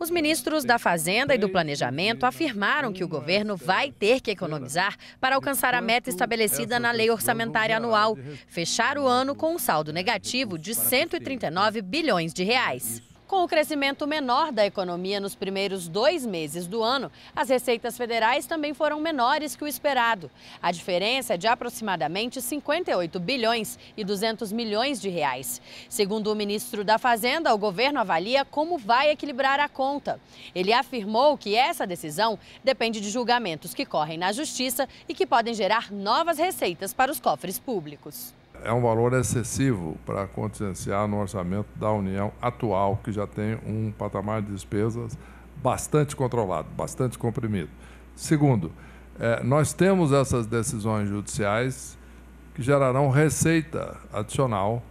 Os ministros da Fazenda e do Planejamento afirmaram que o governo vai ter que economizar para alcançar a meta estabelecida na lei orçamentária anual, fechar o ano com um saldo negativo de 139 bilhões de reais. Com o crescimento menor da economia nos primeiros dois meses do ano, as receitas federais também foram menores que o esperado. A diferença é de aproximadamente 58 bilhões e 200 milhões de reais. Segundo o ministro da Fazenda, o governo avalia como vai equilibrar a conta. Ele afirmou que essa decisão depende de julgamentos que correm na justiça e que podem gerar novas receitas para os cofres públicos é um valor excessivo para contingenciar no orçamento da União atual, que já tem um patamar de despesas bastante controlado, bastante comprimido. Segundo, é, nós temos essas decisões judiciais que gerarão receita adicional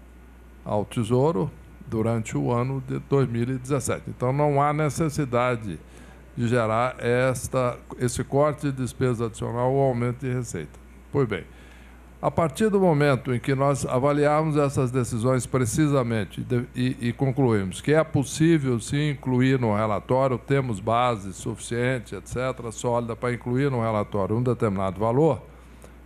ao Tesouro durante o ano de 2017. Então, não há necessidade de gerar esta, esse corte de despesa adicional ou aumento de receita. Pois bem. A partir do momento em que nós avaliarmos essas decisões precisamente e, e concluímos que é possível se incluir no relatório, temos base suficiente, etc., sólida para incluir no relatório um determinado valor,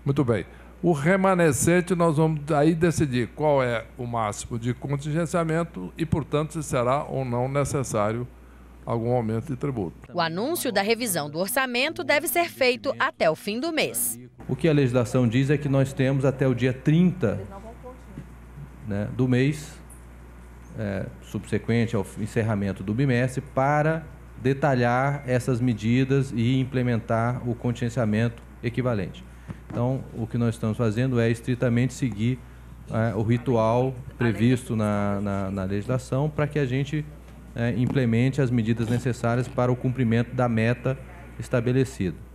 muito bem. O remanescente nós vamos aí decidir qual é o máximo de contingenciamento e, portanto, se será ou não necessário algum aumento de tributo. O anúncio da revisão do orçamento deve ser feito até o fim do mês. O que a legislação diz é que nós temos até o dia 30 né, do mês, é, subsequente ao encerramento do bimestre, para detalhar essas medidas e implementar o contingenciamento equivalente. Então, o que nós estamos fazendo é estritamente seguir é, o ritual previsto na, na, na legislação para que a gente é, implemente as medidas necessárias para o cumprimento da meta estabelecida.